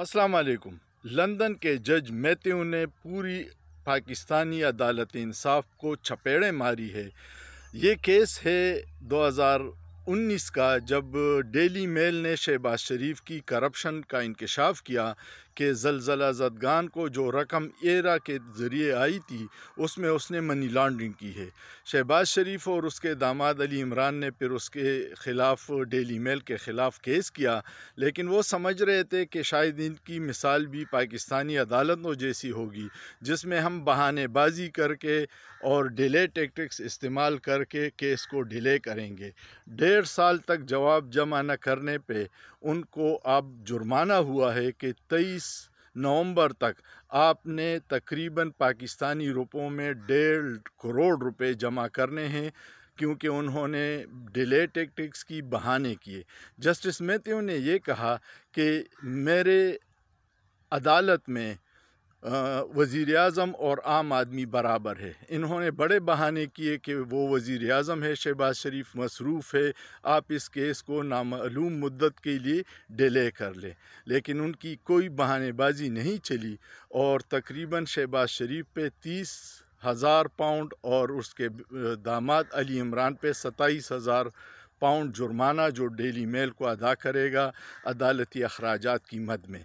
अस्सलाम वालेकुम लंदन के जज मैथ्यू ने पूरी पाकिस्तानी अदालत इंसाफ को छपेड़े मारी है ये केस है 2019 का जब डेली मेल ने शहबाज शरीफ की करप्शन का इंकशाफ किया कि जलजला जदगान को जो रकम एरा के ज़रिए आई थी उसमें उसने मनी लॉन्ड्रिंग की है शहबाज शरीफ और उसके दामाद अली इमरान ने फिर उसके ख़िलाफ़ डेली मेल के ख़िलाफ़ केस किया लेकिन वो समझ रहे थे कि शायद इनकी मिसाल भी पाकिस्तानी अदालतों जैसी होगी जिसमें हम बहानेबाजी करके और डिले टेक्टिक्स इस्तेमाल करके केस को डिले करेंगे डेढ़ साल तक जवाब जमा न करने पे उनको अब जुर्माना हुआ है कि तेईस 28 नवंबर तक आपने तकरीबन पाकिस्तानी रुपयों में डेढ़ करोड़ रुपए जमा करने हैं क्योंकि उन्होंने डिले टेक्टिक्स की बहाने किए जस्टिस मैथ्यू ने यह कहा कि मेरे अदालत में वज़ी अजम और आम आदमी बराबर है इन्होंने बड़े बहाने किए कि वो वज़ी अजम है शहबाज शरीफ मसरूफ़ है आप इस केस को नामूम मदत के लिए डिले कर लें लेकिन उनकी कोई बहानेबाजी नहीं चली और तकरीबन शहबाज शरीफ पे तीस हज़ार पाउंड और उसके दामाद अली इमरान पे सताईस हज़ार पाउंड जुर्माना जो डेली मेल को अदा करेगा अदालती अखराज की मद में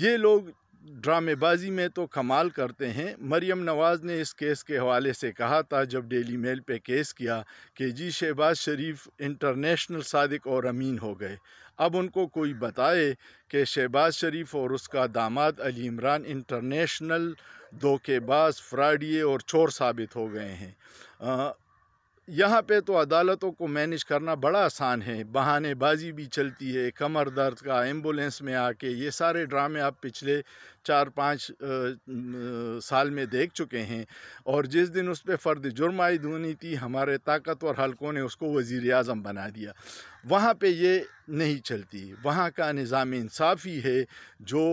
ये लोग ड्रामेबाजी में तो कमाल करते हैं मरियम नवाज़ ने इस केस के हवाले से कहा था जब डेली मेल पे केस किया कि जी शहबाज शरीफ इंटरनेशनल सादिक और अमीन हो गए अब उनको कोई बताए कि शहबाज शरीफ और उसका दामाद अली इमरान इंटरनेशनल धोखेबाज फ्राडिए और चोर साबित हो गए हैं यहाँ पे तो अदालतों को मैनेज करना बड़ा आसान है बहानेबाजी भी चलती है कमर दर्द का एम्बुलेंस में आके ये सारे ड्रामे आप पिछले चार पाँच साल में देख चुके हैं और जिस दिन उस पर फ़र्द जुर्म आयद होनी थी हमारे ताकतवर हलकों ने उसको वज़ी अजम बना दिया वहाँ पे ये नहीं चलती वहाँ का निज़ाम इंसाफ़ी है जो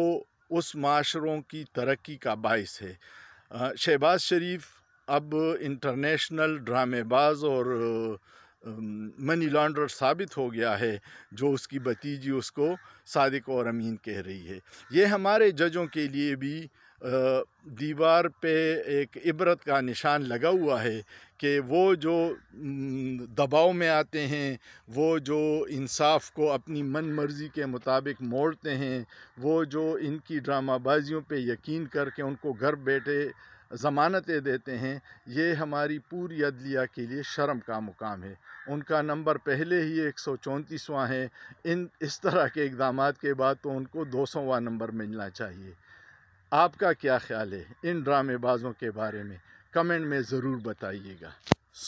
उस माशरों की तरक्की का बायस है शहबाज शरीफ़ अब इंटरनेशनल ड्रामेबाज और मनी लॉन्डर साबित हो गया है जो उसकी भतीजी उसको सादिक और अमीन कह रही है ये हमारे जजों के लिए भी दीवार पे एक इबरत का निशान लगा हुआ है कि वो जो दबाव में आते हैं वो जो इंसाफ को अपनी मन मर्ज़ी के मुताबिक मोड़ते हैं वो जो इनकी ड्रामाबाजियों पे यकीन करके उनको घर बैठे ज़मानतें देते हैं ये हमारी पूरी अदलिया के लिए शर्म का मुकाम है उनका नंबर पहले ही एक सौ चौंतीसवाँ है इन इस तरह के इकदाम के बाद तो उनको दो सौवा नंबर मिलना चाहिए आपका क्या ख्याल है इन ड्रामेबाजों के बारे में कमेंट में ज़रूर बताइएगा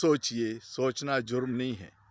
सोचिए सोचना जुर्म नहीं है